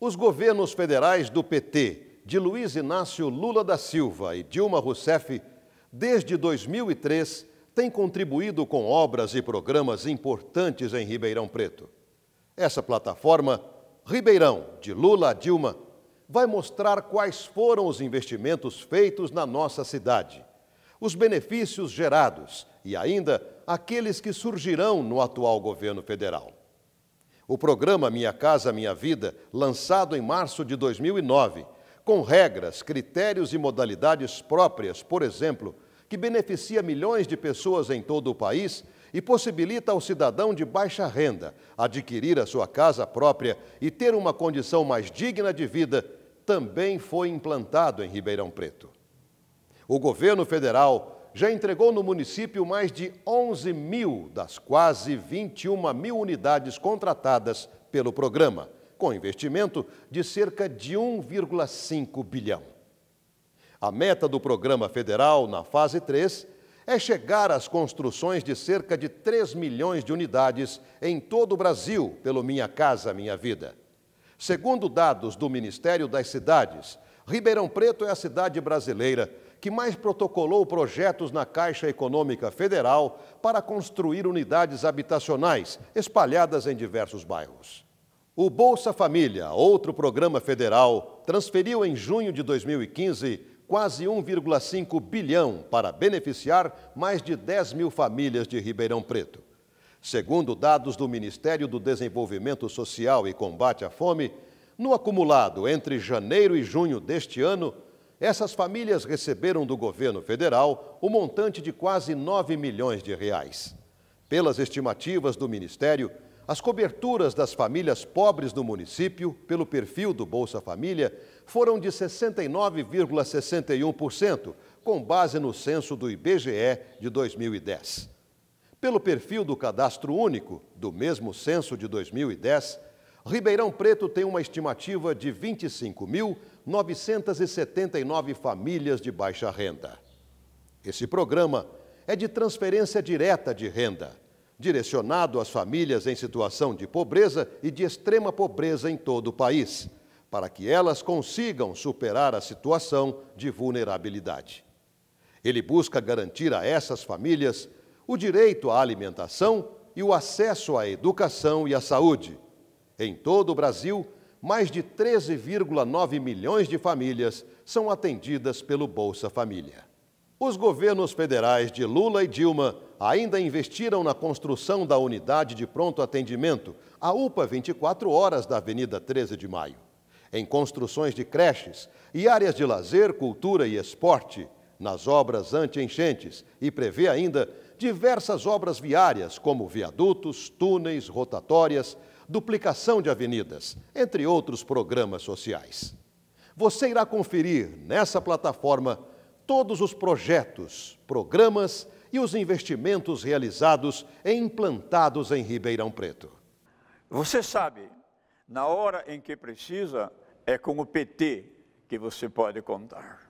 Os governos federais do PT, de Luiz Inácio Lula da Silva e Dilma Rousseff, desde 2003, têm contribuído com obras e programas importantes em Ribeirão Preto. Essa plataforma, Ribeirão, de Lula a Dilma, vai mostrar quais foram os investimentos feitos na nossa cidade, os benefícios gerados e ainda aqueles que surgirão no atual governo federal. O programa Minha Casa Minha Vida, lançado em março de 2009, com regras, critérios e modalidades próprias, por exemplo, que beneficia milhões de pessoas em todo o país e possibilita ao cidadão de baixa renda adquirir a sua casa própria e ter uma condição mais digna de vida, também foi implantado em Ribeirão Preto. O governo federal já entregou no município mais de 11 mil das quase 21 mil unidades contratadas pelo programa, com investimento de cerca de 1,5 bilhão. A meta do programa federal, na fase 3, é chegar às construções de cerca de 3 milhões de unidades em todo o Brasil, pelo Minha Casa Minha Vida. Segundo dados do Ministério das Cidades, Ribeirão Preto é a cidade brasileira que mais protocolou projetos na Caixa Econômica Federal para construir unidades habitacionais espalhadas em diversos bairros. O Bolsa Família, outro programa federal, transferiu em junho de 2015 quase 1,5 bilhão para beneficiar mais de 10 mil famílias de Ribeirão Preto. Segundo dados do Ministério do Desenvolvimento Social e Combate à Fome, no acumulado entre janeiro e junho deste ano, essas famílias receberam do governo federal o montante de quase 9 milhões de reais. Pelas estimativas do Ministério, as coberturas das famílias pobres do município, pelo perfil do Bolsa Família, foram de 69,61%, com base no censo do IBGE de 2010. Pelo perfil do Cadastro Único, do mesmo censo de 2010, Ribeirão Preto tem uma estimativa de 25 mil 979 famílias de baixa renda. Esse programa é de transferência direta de renda, direcionado às famílias em situação de pobreza e de extrema pobreza em todo o país, para que elas consigam superar a situação de vulnerabilidade. Ele busca garantir a essas famílias o direito à alimentação e o acesso à educação e à saúde. Em todo o Brasil, mais de 13,9 milhões de famílias são atendidas pelo Bolsa Família. Os governos federais de Lula e Dilma ainda investiram na construção da unidade de pronto atendimento, a UPA 24 horas da Avenida 13 de Maio, em construções de creches e áreas de lazer, cultura e esporte, nas obras anti-enchentes e prevê ainda diversas obras viárias, como viadutos, túneis, rotatórias, duplicação de avenidas, entre outros programas sociais. Você irá conferir nessa plataforma todos os projetos, programas e os investimentos realizados e implantados em Ribeirão Preto. Você sabe, na hora em que precisa, é com o PT que você pode contar.